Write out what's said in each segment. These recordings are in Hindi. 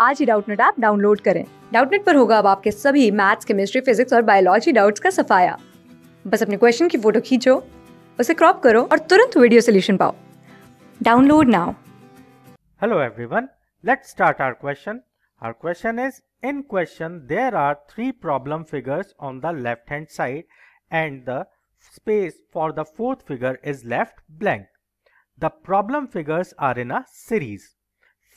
आज ही डाउटनेट ऐप डाउनलोड करें डाउटनेट पर होगा अब आपके सभी मैथ्स केमिस्ट्री फिजिक्स और बायोलॉजी डाउट्स का सफाया बस अपने क्वेश्चन की फोटो खींचो उसे क्रॉप करो और तुरंत वीडियो सोल्यूशन पाओ download now hello everyone let's start our question our question is in question there are three problem figures on the left hand side and the space for the fourth figure is left blank the problem figures are in a series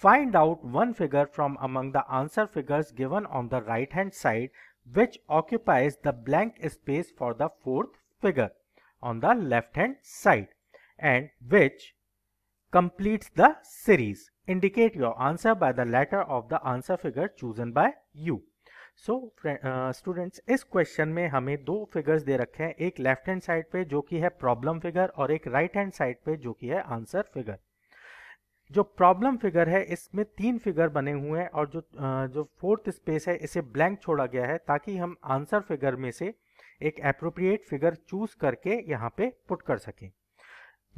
Find out one figure from among the answer figures given on the right hand side which occupies the blank space for the fourth figure on the left hand side and which completes the series. Indicate your answer by the letter of the answer figure chosen by you. So, uh, students, इस question में हमें दो figures दे रखे हैं एक left-hand side पे जो कि है problem figure और एक right-hand side पे जो कि है answer figure. जो प्रॉब्लम फिगर है इसमें तीन फिगर बने हुए हैं और जो जो फोर्थ स्पेस है इसे ब्लैंक छोड़ा गया है ताकि हम आंसर फिगर में से एक अप्रोप्रिएट फिगर चूज करके यहाँ पे पुट कर सकें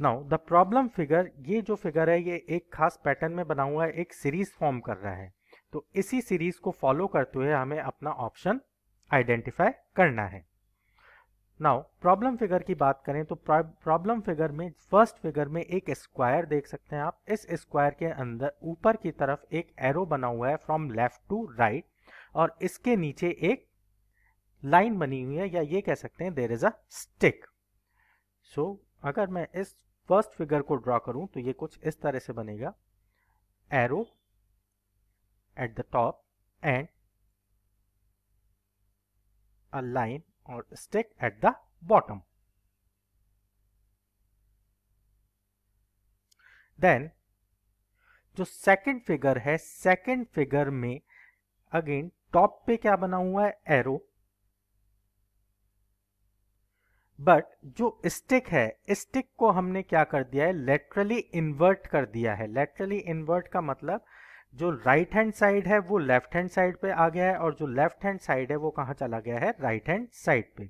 नाउ द प्रॉब्लम फिगर ये जो फिगर है ये एक खास पैटर्न में बना हुआ है एक सीरीज फॉर्म कर रहा है तो इसी सीरीज को फॉलो करते हुए हमें अपना ऑप्शन आइडेंटिफाई करना है नाउ प्रॉब्लम फिगर की बात करें तो प्रॉब्लम फिगर में फर्स्ट फिगर में एक स्क्वायर देख सकते हैं आप इस स्क्वायर के अंदर ऊपर की तरफ एक एरो बना हुआ है फ्रॉम लेफ्ट टू राइट और इसके नीचे एक लाइन बनी हुई है या ये कह सकते हैं there is a stick so अगर मैं इस फर्स्ट फिगर को ड्रॉ करूं तो ये कुछ इस तरह से बनेगा arrow at the top and a line or stick at the bottom. Then जो सेकंड फिगर है सेकंड फिगर में अगेन टॉप पे क्या बना हुआ है एरो बट जो स्टिक है स्टिक को हमने क्या कर दिया है लेटरली इन्वर्ट कर दिया है लेटरली इन्वर्ट का मतलब जो राइट हैंड साइड है वो लेफ्ट हैंड साइड पे आ गया है और जो लेफ्ट हैंड साइड है वो कहाँ चला गया है राइट हैंड साइड पे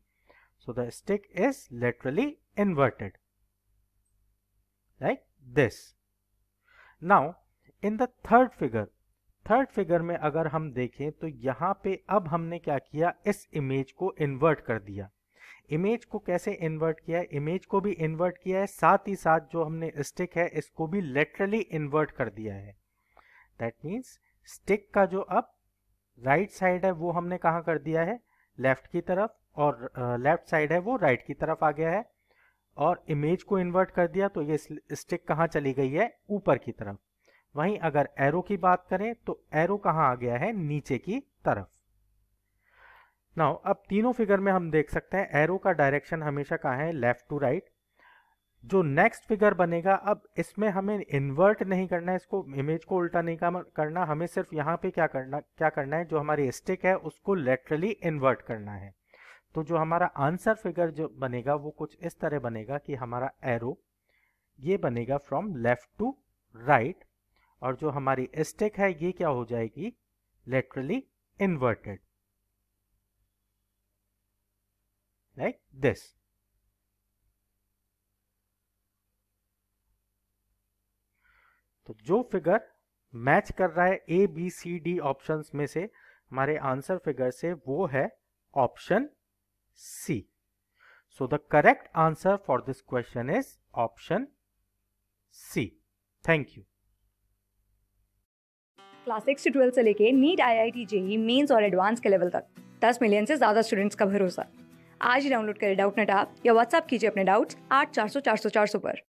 so the stick is literally inverted like this now in the third figure third figure में अगर हम देखें तो यहां पे अब हमने क्या किया इस इमेज को इन्वर्ट कर दिया इमेज को कैसे इन्वर्ट किया है इमेज को भी इन्वर्ट किया है साथ ही साथ जो हमने स्टिक है इसको भी लेटरली इन्वर्ट कर दिया है दैट मीन्स स्टिक का जो अब राइट right साइड है वो हमने कहाँ कर दिया है लेफ्ट की तरफ और लेफ्ट uh, साइड है वो राइट right की तरफ आ गया है और इमेज को इन्वर्ट कर दिया तो ये स्टिक कहाँ चली गई है ऊपर की तरफ वहीं अगर एरो की बात करें तो एरो कहाँ आ गया है नीचे की तरफ नाउ अब तीनों फिगर में हम देख सकते हैं एरो का डायरेक्शन हमेशा कहाँ है लेफ्ट टू राइट जो नेक्स्ट फिगर बनेगा अब इसमें हमें इन्वर्ट नहीं करना है इसको इमेज को उल्टा नहीं करना हमें सिर्फ यहाँ पे क्या करना क्या करना है जो हमारी स्टिक है उसको लेटरली इन्वर्ट करना है तो जो हमारा आंसर फिगर जो बनेगा वो कुछ इस तरह बनेगा कि हमारा एरो ये बनेगा फ्रॉम लेफ्ट टू राइट और जो हमारी स्टिक है ये क्या हो जाएगी लेटरली इन्वर्टेड लाइक दिस तो जो फिगर मैच कर रहा है A B C D option में से हमारे आंसर फिगर से वो है option C so the correct answer for this question is option C thank you class six से ट्वेल्थ से लेके NEET I I T JEE Mains और एडवांस के लेवल तक दस मिलियन से ज़्यादा स्टूडेंट्स का भरोसा आज ही डाउनलोड करें डाउट नेट आप या व्हाट्सअप कीजिए अपने डाउट्स आठ चार सौ चार सौ चार सौ पर